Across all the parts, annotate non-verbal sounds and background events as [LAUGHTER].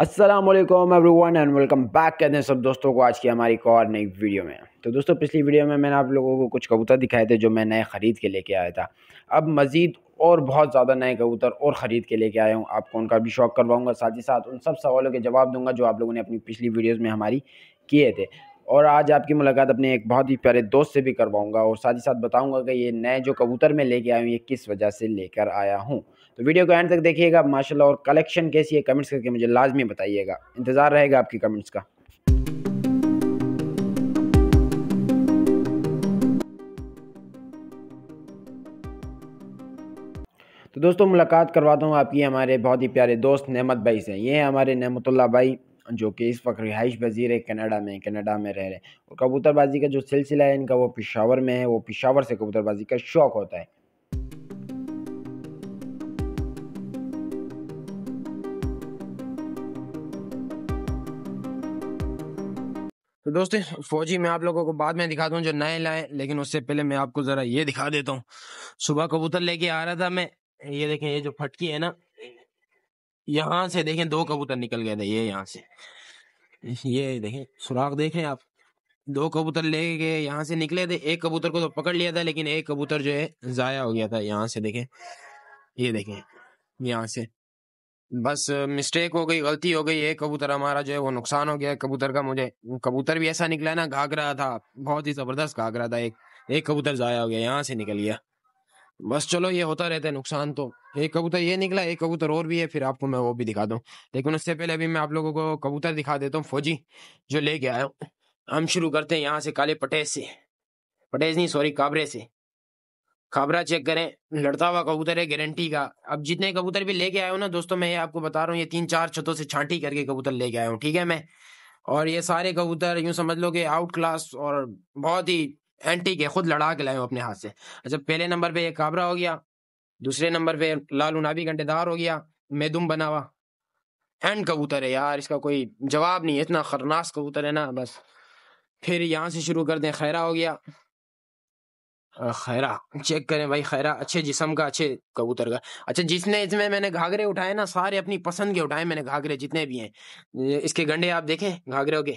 असलम वालेकुम everyone and welcome back कहते हैं सब दोस्तों को आज की हमारी एक और नई वीडियो में तो दोस्तों पिछली वीडियो में मैंने आप लोगों को कुछ कबूतर दिखाए थे जो मैं नए ख़रीद के लेके आया था अब मज़ीद और बहुत ज़्यादा नए कबूतर और ख़रीद के लेके आया हूँ आपको उनका भी शौक करवाऊँगा साथ ही साथ उन सब सवालों के जवाब दूंगा जो आप लोगों ने अपनी पिछली वीडियोज़ में हमारी किए थे और आज आपकी मुलाकात अपने एक बहुत ही प्यारे दोस्त से भी करवाऊँगा और साथ ही साथ बताऊँगा कि ये नए जो कबूतर मैं लेके आया हूँ ये किस वजह से लेकर आया हूँ तो वीडियो को एंड तक देखिएगा माशाल्लाह और कलेक्शन कैसी है कमेंट्स करके मुझे लाजमी बताइएगा इंतज़ार रहेगा आपकी कमेंट्स का तो दोस्तों मुलाकात करवाता हूँ आपकी हमारे बहुत ही प्यारे दोस्त नेमत भाई से ये हैं हमारे नेमतुल्ला भाई जो कि इस वक्त रिहाइश वजीर है कनाडा में कनाडा में रह रहे हैं और कबूतरबाजी का जो सिलसिला है इनका वो पिशावर में है वो पिशावर से कबूतरबाजी का शौक़ होता है तो दोस्तों फौजी मैं आप लोगों को बाद में दिखाता हूँ जो नए लाए लेकिन उससे पहले मैं आपको जरा ये दिखा देता हूँ सुबह कबूतर लेके आ रहा था मैं ये देखें ये जो फटकी है ना यहाँ से देखें दो कबूतर निकल गए थे ये यहाँ से ये देखें सुराख देखें आप दो कबूतर ले गए यहाँ से निकले थे एक कबूतर को तो पकड़ लिया था लेकिन एक कबूतर जो है जाया हो गया था यहाँ से देखें ये देखें यहाँ से बस मिस्टेक हो गई गलती हो गई एक कबूतर हमारा जो है वो नुकसान हो गया कबूतर का मुझे कबूतर भी ऐसा निकला ना घाग रहा था बहुत ही जबरदस्त घाग रहा था एक एक कबूतर जाया हो गया यहाँ से निकल गया बस चलो ये होता रहता है नुकसान तो एक कबूतर ये निकला एक कबूतर और भी है फिर आपको मैं वो भी दिखा दूँ लेकिन उससे पहले अभी मैं आप लोगों को कबूतर दिखा देता हूँ फौजी जो लेके आया हूँ हम शुरू करते हैं यहाँ से काले पटेज से पटेज नहीं सॉरी काबरे से खबरा चेक करें लड़ता हुआ कबूतर है गारंटी का अब जितने कबूतर भी लेके आयो ना दोस्तों मैं ये आपको बता रहा हूँ ये तीन चार छतों से छांटी करके कबूतर लेके आया हूँ ठीक है मैं और ये सारे कबूतर यूँ समझ लो कि आउट क्लास और बहुत ही एंटीक है खुद लड़ा के लाए हूँ अपने हाथ से अच्छा पहले नंबर पे ये काबरा हो गया दूसरे नंबर पे लालू नाभी घंटेदार हो गया मैदुम बना हुआ एंड कबूतर है यार इसका कोई जवाब नहीं है इतना खरनास कबूतर है ना बस फिर यहाँ से शुरू कर दें खैरा हो गया खैरा चेक करें भाई खैरा अच्छे जिसम का अच्छे कबूतर का अच्छा जिसने इसमें मैंने घाघरे उठाए ना सारे अपनी पसंद के उठाए मैंने घाघरे जितने भी हैं इसके गंडे आप देखें घाघरे के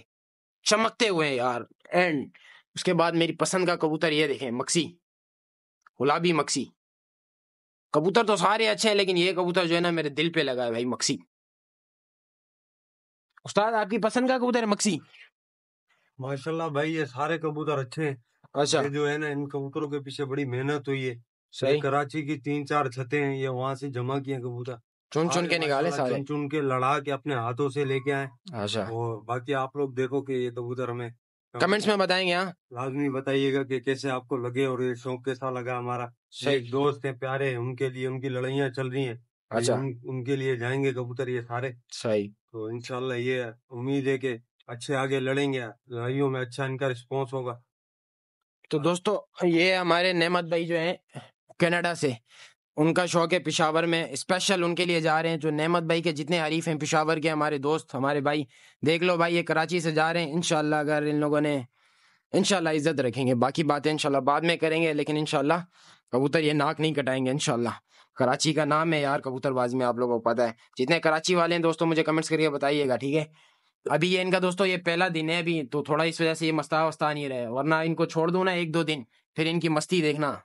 चमकते हुए हैं यार एंड उसके बाद मेरी पसंद का कबूतर ये देखें मक्सी गुलाबी मक्सी कबूतर तो सारे अच्छे हैं लेकिन ये कबूतर जो है ना मेरे दिल पे लगा है भाई मक्सी उस्ताद आपकी पसंद का कबूतर है मक्सी माशाल्लाह भाई ये सारे कबूतर अच्छे हैं अच्छा ये जो है ना इन कबूतरों के पीछे बड़ी मेहनत हुई है सही कराची की तीन चार छतें हैं ये वहाँ से जमा किए कबूतर चुन चुन के निकाले सारे चुन चुन के लड़ा के अपने हाथों से लेके आए अच्छा और बाकी आप लोग देखो कि ये कबूतर हमें कमेंट्स में बताएंगे यहाँ लाजमी बताइएगा कि कैसे आपको लगे और ये शौक कैसा लगा हमारा एक दोस्त है प्यारे है उनके लिए उनकी लड़ाइया चल रही है तो अच्छा उन, उनके लिए जाएंगे कबूतर ये सारे सही तो इनशाला ये उम्मीद है कि अच्छे आगे लड़ेंगे लड़ाइयों में अच्छा इनका रिस्पॉन्स होगा तो दोस्तों ये हमारे नेमत भाई जो हैं कनाडा से उनका शौक है पिशावर में स्पेशल उनके लिए जा रहे हैं जो नेमत भाई के जितने हरीफ हैं पिशावर के हमारे दोस्त हमारे भाई देख लो भाई ये कराची से जा रहे हैं इनशाला अगर इन लोगों ने इनशाला इज्जत रखेंगे बाकी बातें इनशाला बाद में करेंगे लेकिन इनशाला कबूतर ये नाक नहीं कटाएंगे इनशाला कराची का नाम है यार कबूतरबाजी में आप लोगों को पता है जितने कराची वाले हैं दोस्तों मुझे कमेंट्स करके बताइएगा ठीक है अभी ये इनका दोस्तों ये पहला दिन है अभी तो थोड़ा इस वजह से ये मस्ता वस्ता नहीं रहे वरना इनको छोड़ दू ना एक दो दिन फिर इनकी मस्ती देखना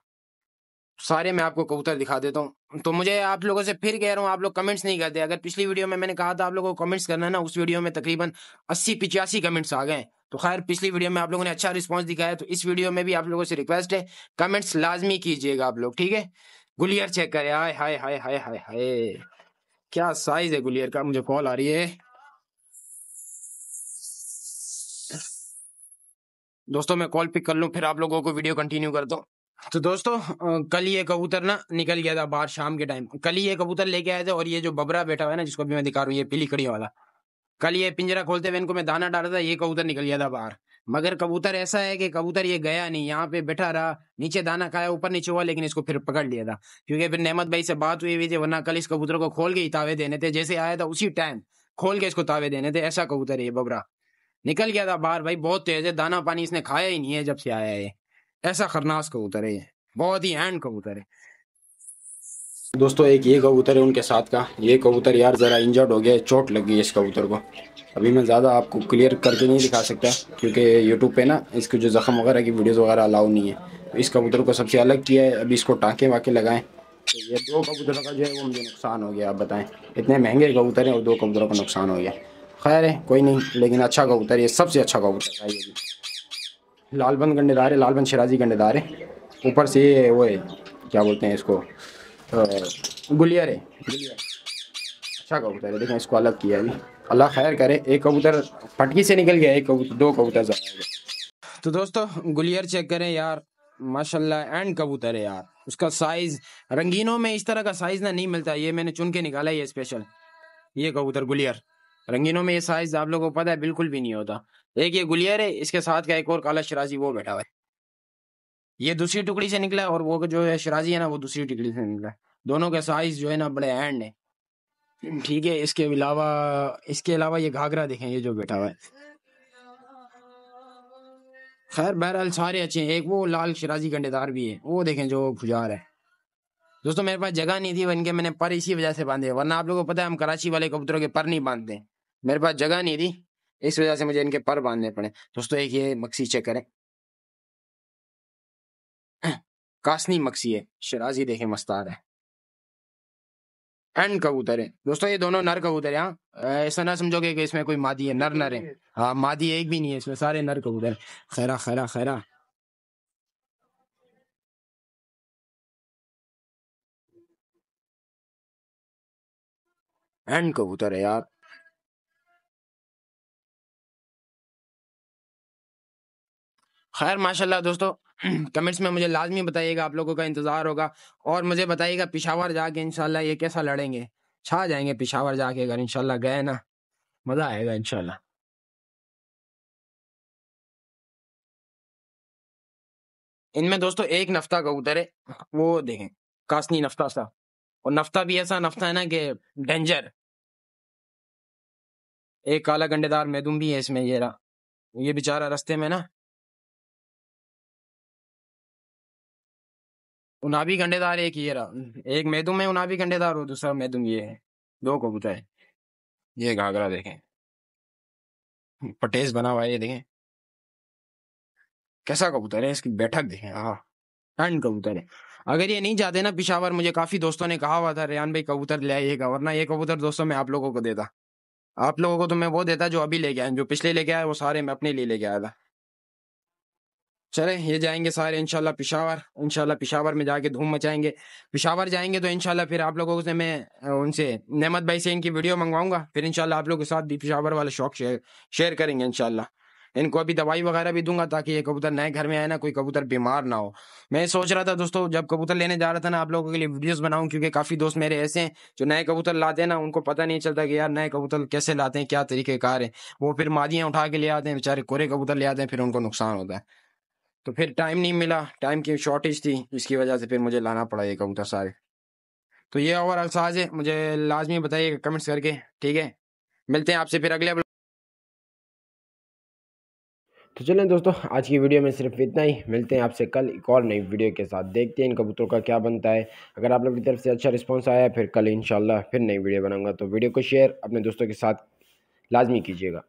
सारे मैं आपको कबूतर दिखा देता हूँ तो मुझे आप लोगों से फिर कह रहा हूँ आप लोग कमेंट्स नहीं करते अगर पिछली वीडियो में मैंने कहा था आप लोगों को कमेंट्स करना है ना उस वीडियो में तकरीबन अस्सी पिचासी कमेंट्स आ गए तो खैर पिछली वीडियो में आप लोगों ने अच्छा रिस्पॉन्स दिखाया तो इस वीडियो में भी आप लोगों से रिक्वेस्ट है कमेंट्स लाजमी कीजिएगा आप लोग ठीक है गुलियर चेक करे हाय हाय हाय हाय हाय हाय क्या साइज है गुलियर का मुझे कॉल आ रही है दोस्तों मैं कॉल पिक कर लूँ फिर आप लोगों को वीडियो कंटिन्यू कर दो तो दोस्तों कल ये कबूतर ना निकल गया था बाहर शाम के टाइम कल ये कबूतर लेके आए थे और ये जो बबरा बैठा हुआ है ना जिसको भी मैं दिखा रहा हूँ ये पीली कड़ी वाला कल ये पिंजरा खोलते हुए इनको मैं दाना डाला था ये कबूतर निकल गया था बाहर मगर कबूतर ऐसा है कि कबूतर ये गया नहीं यहाँ पे बैठा रहा नीचे दाना खाया ऊपर नीचे हुआ लेकिन इसको फिर पकड़ लिया था क्योंकि फिर नेमत भाई से बात हुई हुई थी वरना कल इस कबूतर को खोल के ही तावे देने थे जैसे आया था उसी टाइम खोल के इसको तावे देने थे ऐसा कबूतर है ये बबरा निकल गया था बाहर भाई बहुत तेज है दाना पानी इसने खाया ही नहीं है जब से आया है ऐसा खरनास कबूतर है बहुत ही एंड कबूतर है दोस्तों एक ये कबूतर है उनके साथ का ये कबूतर यार ज़रा इंजर्ड हो गया है चोट लग गई इस कबूतर को अभी मैं ज़्यादा आपको क्लियर करके नहीं दिखा सकता क्योंकि यूट्यूब पे ना इसके जो जख्म वगैरह की वीडियोस वगैरह अलाउ नहीं है तो इस कबूतर को सबसे अलग किया है अभी इसको टाँके वाके लगाएं तो ये दो कबूतरों का जो है वो मुझे नुकसान हो गया आप बताएं इतने महंगे कबूतर हैं और दो कबूतरों का नुकसान हो गया खैर है कोई नहीं लेकिन अच्छा कबूतर ये सबसे अच्छा कबूतर है ये भी लालबंद गंडेदार है लालबंद शराजी गंडेदार है ऊपर से ये वो है क्या बोलते हैं इसको गुलियर है गुलियर अच्छा कबूतर है देखें इसको अलग किया अभी अल्लाह खैर करे एक कबूतर फटकी से निकल गया एक कबूतर दो कबूतर ज़्यादा तो दोस्तों गुलियर चेक करें यार माशाल्लाह एंड कबूतर है यार उसका साइज रंगीनों में इस तरह का साइज ना नहीं मिलता ये मैंने चुन के निकाला ये स्पेशल ये कबूतर गुलियर रंगीनों में ये साइज आप लोगों को पता है बिल्कुल भी नहीं होता एक ये गुलियर है इसके साथ का एक और काला शराजी वो बैठा हुआ है ये दूसरी टुकड़ी से निकला है और वो जो है शराजी है ना वो दूसरी टुकड़ी से निकला है दोनों के साइज जो है ना बड़े एंड है ठीक है इसके अलावा इसके अलावा ये घाघरा देखें ये जो बैठा हुआ है खैर बहरहाल सारे अच्छे हैं एक वो लाल शराजी कंडेदार भी है वो देखें जो फुजार है दोस्तों मेरे पास जगह नहीं थी इनके मैंने पर इसी वजह से बांधे वरना आप लोगों को पता है हम कराची वाले कबूतरों के पर नहीं बांधते मेरे पास जगह नहीं थी इस वजह से मुझे इनके पर बांधने पड़े दोस्तों एक ये मक्सी चेक करें [CLEARS THROAT] कासनी मक्सी है शराजी देखे मस्तार है एंड कबूतर है दोस्तों ये दोनों नर कबूतर है हाँ। ऐसा ना समझोगे कि इसमें कोई मादी है नर नर है हाँ मादी एक भी नहीं है इसमें सारे नर कबूतर खैरा खैरा खैरा एंड कबूतर है यार खैर माशाल्लाह दोस्तों कमेंट्स में मुझे लाजमी बताइएगा आप लोगों का इंतज़ार होगा और मुझे बताइएगा पिशावर जाके इनशाला ये कैसा लड़ेंगे छा जाएंगे पिशावर जाके अगर इनशाला गए ना मज़ा आएगा इनशाला इनमें दोस्तों एक नफ्ता का है वो देखें कासनी नफ्ता सा और नफ्ता भी ऐसा नफ्ता है ना कि डेंजर एक काला गंडेदार मैदूम भी है इसमें ये रहा ये बेचारा रास्ते में ना उनाबी गंडेदार एक ये रहा एक मैदुम में उनाबी गंडेदार और दूसरा मैदुम ये है दो कबूतर है ये घाघरा देखें पटेस बना हुआ है ये देखें कैसा कबूतर है इसकी बैठक देखें हाँ टन कबूतर है अगर ये नहीं जाते ना पिशावर मुझे काफी दोस्तों ने कहा हुआ था रेहान भाई कबूतर ले आइएगा वरना ये कबूतर दोस्तों मैं आप लोगों को देता आप लोगों को तो मैं वो देता जो अभी लेके आया जो पिछले लेके आया वो सारे मैं अपने लिए लेके आया था चले ये जाएंगे सारे इनशाला पिशावर इनशाला पिशावर में जाके धूम मचाएंगे पिशावर जाएंगे तो इनशाला फिर आप लोगों से मैं उनसे नेमत भाई से इनकी वीडियो मंगवाऊंगा फिर इनशाला आप लोगों के साथ भी पिशावर वाला शौक शेयर शेयर करेंगे इनशाला इनको अभी दवाई वगैरह भी दूंगा ताकि ये कबूतर नए घर में आए ना कोई कबूतर बीमार ना हो मैं सोच रहा था दोस्तों जब कबूतर लेने जा रहा था ना आप लोगों के लिए वीडियोस बनाऊं क्योंकि काफी दोस्त मेरे ऐसे हैं जो नए कबूतर लाते हैं ना उनको पता नहीं चलता कि यार नए कबूतर कैसे लाते हैं क्या तरीके कार है वो फिर मादियाँ उठा के ले आते हैं बेचारे कोरे कबूतर ले आते हैं फिर उनको नुकसान होता है तो फिर टाइम नहीं मिला टाइम की शॉर्टेज थी इसकी वजह से फिर मुझे लाना पड़ा ये कबूतर सारे तो ये ओवरऑल साज है मुझे लाजमी बताइए कमेंट्स करके ठीक है मिलते हैं आपसे फिर अगले तो चलें दोस्तों आज की वीडियो में सिर्फ इतना ही मिलते हैं आपसे कल एक और नई वीडियो के साथ देखते हैं इन कबूतरों का क्या बनता है अगर आप लोग की तरफ से अच्छा रिस्पांस आया फिर कल इंशाल्लाह फिर नई वीडियो बनाऊंगा तो वीडियो को शेयर अपने दोस्तों के साथ लाजमी कीजिएगा